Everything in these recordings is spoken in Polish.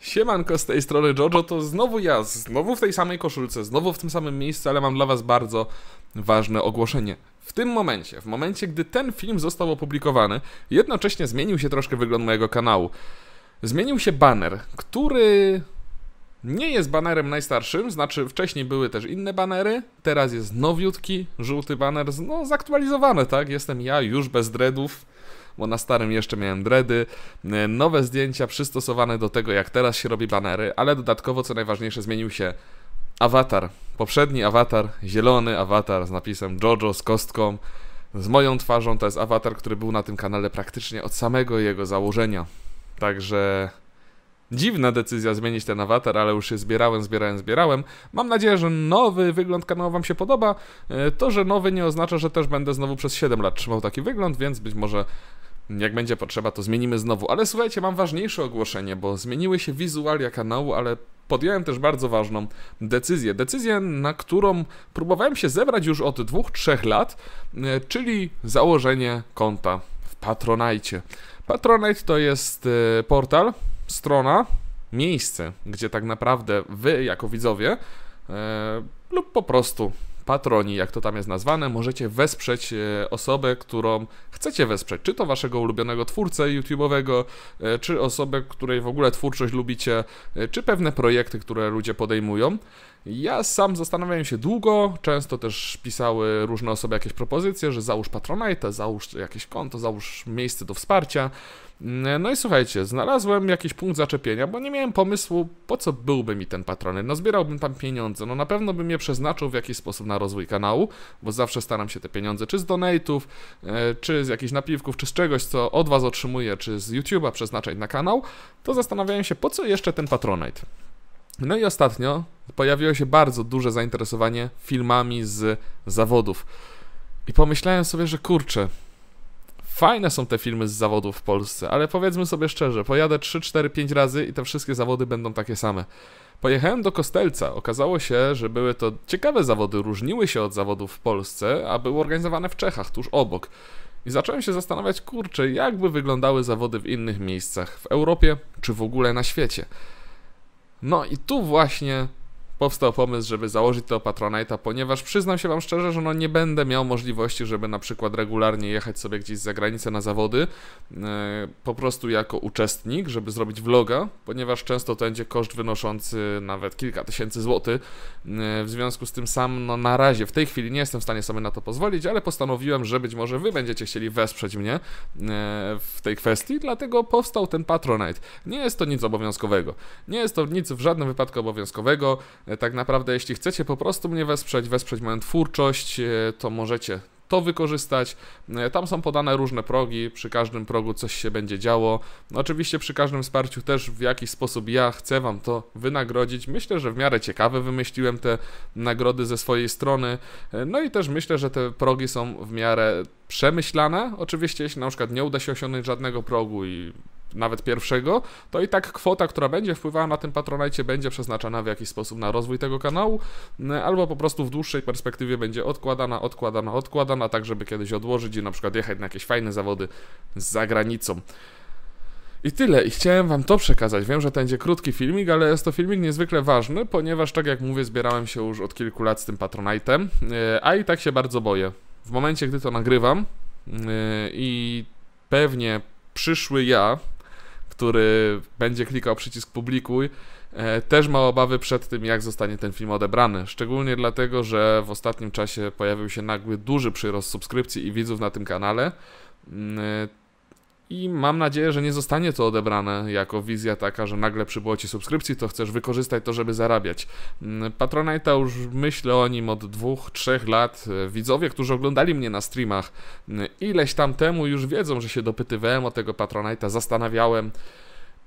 Siemanko z tej strony Jojo, to znowu ja, znowu w tej samej koszulce, znowu w tym samym miejscu, ale mam dla Was bardzo ważne ogłoszenie. W tym momencie, w momencie gdy ten film został opublikowany, jednocześnie zmienił się troszkę wygląd mojego kanału. Zmienił się baner, który nie jest banerem najstarszym, znaczy wcześniej były też inne banery, teraz jest nowiutki, żółty baner, no zaktualizowany, tak? Jestem ja już bez dreadów bo na starym jeszcze miałem dready. E, nowe zdjęcia przystosowane do tego, jak teraz się robi banery, ale dodatkowo, co najważniejsze, zmienił się awatar. Poprzedni awatar, zielony awatar z napisem Jojo z kostką, z moją twarzą, to jest awatar, który był na tym kanale praktycznie od samego jego założenia. Także dziwna decyzja zmienić ten awatar, ale już się zbierałem, zbierałem, zbierałem. Mam nadzieję, że nowy wygląd kanału Wam się podoba. E, to, że nowy nie oznacza, że też będę znowu przez 7 lat trzymał taki wygląd, więc być może jak będzie potrzeba, to zmienimy znowu. Ale słuchajcie, mam ważniejsze ogłoszenie, bo zmieniły się wizualia kanału, ale podjąłem też bardzo ważną decyzję. Decyzję, na którą próbowałem się zebrać już od dwóch, trzech lat, e, czyli założenie konta w Patronite. Patronite to jest e, portal, strona, miejsce, gdzie tak naprawdę wy jako widzowie e, lub po prostu patroni, jak to tam jest nazwane, możecie wesprzeć e, osobę, którą chcecie wesprzeć. Czy to waszego ulubionego twórcę YouTube'owego, e, czy osobę, której w ogóle twórczość lubicie, e, czy pewne projekty, które ludzie podejmują. Ja sam zastanawiałem się długo, często też pisały różne osoby jakieś propozycje, że załóż Patronite, załóż jakieś konto, załóż miejsce do wsparcia. E, no i słuchajcie, znalazłem jakiś punkt zaczepienia, bo nie miałem pomysłu, po co byłby mi ten patronet. No zbierałbym tam pieniądze, no na pewno bym je przeznaczył w jakiś sposób na rozwój kanału, bo zawsze staram się te pieniądze czy z donate'ów, e, czy z jakichś napiwków, czy z czegoś, co od Was otrzymuję, czy z YouTube'a przeznaczać na kanał, to zastanawiałem się, po co jeszcze ten patronat No i ostatnio pojawiło się bardzo duże zainteresowanie filmami z zawodów. I pomyślałem sobie, że kurczę, Fajne są te filmy z zawodów w Polsce, ale powiedzmy sobie szczerze, pojadę 3, 4, 5 razy i te wszystkie zawody będą takie same. Pojechałem do Kostelca. Okazało się, że były to ciekawe zawody, różniły się od zawodów w Polsce, a były organizowane w Czechach, tuż obok. I zacząłem się zastanawiać, kurczę, jakby wyglądały zawody w innych miejscach, w Europie czy w ogóle na świecie. No i tu właśnie powstał pomysł, żeby założyć to Patronite'a, ponieważ przyznam się Wam szczerze, że no nie będę miał możliwości, żeby na przykład regularnie jechać sobie gdzieś za granicę na zawody, e, po prostu jako uczestnik, żeby zrobić vloga, ponieważ często to będzie koszt wynoszący nawet kilka tysięcy złotych. E, w związku z tym sam no na razie w tej chwili nie jestem w stanie sobie na to pozwolić, ale postanowiłem, że być może Wy będziecie chcieli wesprzeć mnie e, w tej kwestii, dlatego powstał ten Patronite. Nie jest to nic obowiązkowego. Nie jest to nic w żadnym wypadku obowiązkowego. E, tak naprawdę, jeśli chcecie po prostu mnie wesprzeć, wesprzeć moją twórczość, e, to możecie to wykorzystać. E, tam są podane różne progi, przy każdym progu coś się będzie działo. No, oczywiście przy każdym wsparciu też w jakiś sposób ja chcę Wam to wynagrodzić. Myślę, że w miarę ciekawe wymyśliłem te nagrody ze swojej strony. No i też myślę, że te progi są w miarę przemyślane. Oczywiście jeśli na przykład nie uda się osiągnąć żadnego progu i nawet pierwszego, to i tak kwota, która będzie wpływała na tym patronajcie, będzie przeznaczana w jakiś sposób na rozwój tego kanału, mm, albo po prostu w dłuższej perspektywie będzie odkładana, odkładana, odkładana, tak żeby kiedyś odłożyć i na przykład jechać na jakieś fajne zawody z zagranicą. I tyle, i chciałem wam to przekazać. Wiem, że to będzie krótki filmik, ale jest to filmik niezwykle ważny, ponieważ tak jak mówię, zbierałem się już od kilku lat z tym patronajtem, e, a i tak się bardzo boję. W momencie, gdy to nagrywam e, i pewnie przyszły ja, który będzie klikał przycisk publikuj, e, też ma obawy przed tym, jak zostanie ten film odebrany. Szczególnie dlatego, że w ostatnim czasie pojawił się nagły, duży przyrost subskrypcji i widzów na tym kanale. Mm, e, i mam nadzieję, że nie zostanie to odebrane jako wizja taka, że nagle przybyło ci subskrypcji, to chcesz wykorzystać to, żeby zarabiać. Mm, Patronite'a już myślę o nim od dwóch, trzech lat. E, widzowie, którzy oglądali mnie na streamach mm, ileś tam temu już wiedzą, że się dopytywałem o tego Patronite'a, zastanawiałem.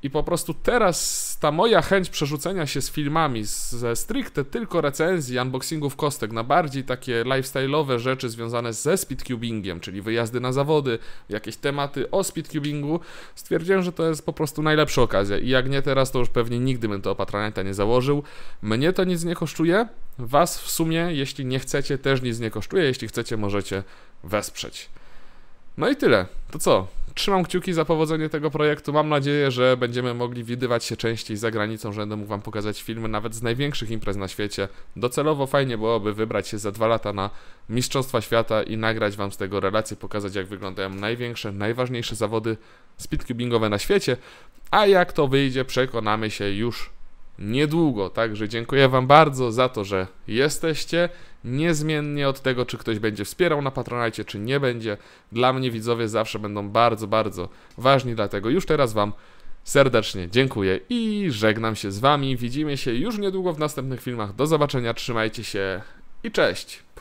I po prostu teraz ta moja chęć przerzucenia się z filmami, ze stricte tylko recenzji, unboxingów kostek, na bardziej takie lifestyle'owe rzeczy związane ze speedcubingiem, czyli wyjazdy na zawody, jakieś tematy o speedcubingu, stwierdziłem, że to jest po prostu najlepsza okazja. I jak nie teraz, to już pewnie nigdy bym to patronata nie założył. Mnie to nic nie kosztuje, was w sumie, jeśli nie chcecie, też nic nie kosztuje, jeśli chcecie, możecie wesprzeć. No i tyle. To co? trzymam kciuki za powodzenie tego projektu. Mam nadzieję, że będziemy mogli widywać się częściej za granicą, że będę mógł Wam pokazać filmy nawet z największych imprez na świecie. Docelowo fajnie byłoby wybrać się za dwa lata na Mistrzostwa Świata i nagrać Wam z tego relacje, pokazać jak wyglądają największe, najważniejsze zawody speedcubingowe na świecie. A jak to wyjdzie, przekonamy się już niedługo. Także dziękuję Wam bardzo za to, że jesteście. Niezmiennie od tego, czy ktoś będzie wspierał na patronacie, czy nie będzie. Dla mnie widzowie zawsze będą bardzo, bardzo ważni, dlatego już teraz Wam serdecznie dziękuję i żegnam się z Wami. Widzimy się już niedługo w następnych filmach. Do zobaczenia, trzymajcie się i cześć!